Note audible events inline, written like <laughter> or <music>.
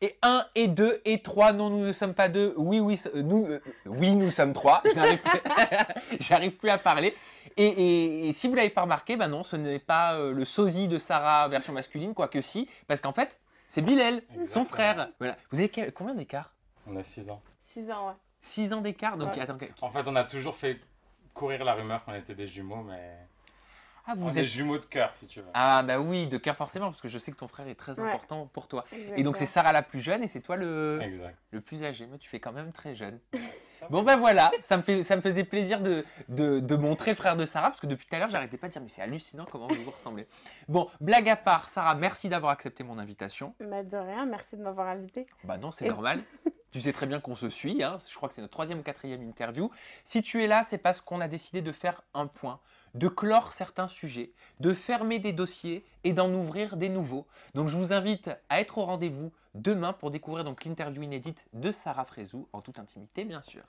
et 1 et 2 et 3. Non, nous ne sommes pas deux. Oui, oui, euh, nous, euh, oui, nous sommes trois. Je plus, <laughs> j'arrive plus à parler. Et, si vous ne l'avez pas remarqué, ben non, ce n'est pas euh, le sosie de Sarah version masculine, quoique si, parce qu'en fait, c'est Bilal, son frère. Voilà. Vous avez combien d'écart On a 6 ans. 6 ans, ouais. 6 ans d'écart, donc attends, En fait, on a toujours fait courir la rumeur qu'on était des jumeaux, mais. Ah, vous êtes... jumeaux de cœur, si tu veux. Ah, bah oui, de cœur forcément, parce que je sais que ton frère est très important pour toi. Et donc, c'est Sarah la plus jeune et c'est toi le... le plus âgé. Mais tu fais quand même très jeune. <laughs> bon, ben voilà, ça me, ça me faisait plaisir de, de, de montrer frère de Sarah, parce que depuis tout à l'heure, j'arrêtais pas de dire, mais c'est hallucinant comment vous vous ressemblez. Bon, blague à part, Sarah, merci d'avoir accepté mon invitation. mais bah, de rien, merci de m'avoir invité. Bah non, c'est normal. <laughs> Tu sais très bien qu'on se suit, hein. je crois que c'est notre troisième ou quatrième interview. Si tu es là, c'est parce qu'on a décidé de faire un point, de clore certains sujets, de fermer des dossiers et d'en ouvrir des nouveaux. Donc je vous invite à être au rendez-vous demain pour découvrir l'interview inédite de Sarah Frézou, en toute intimité bien sûr.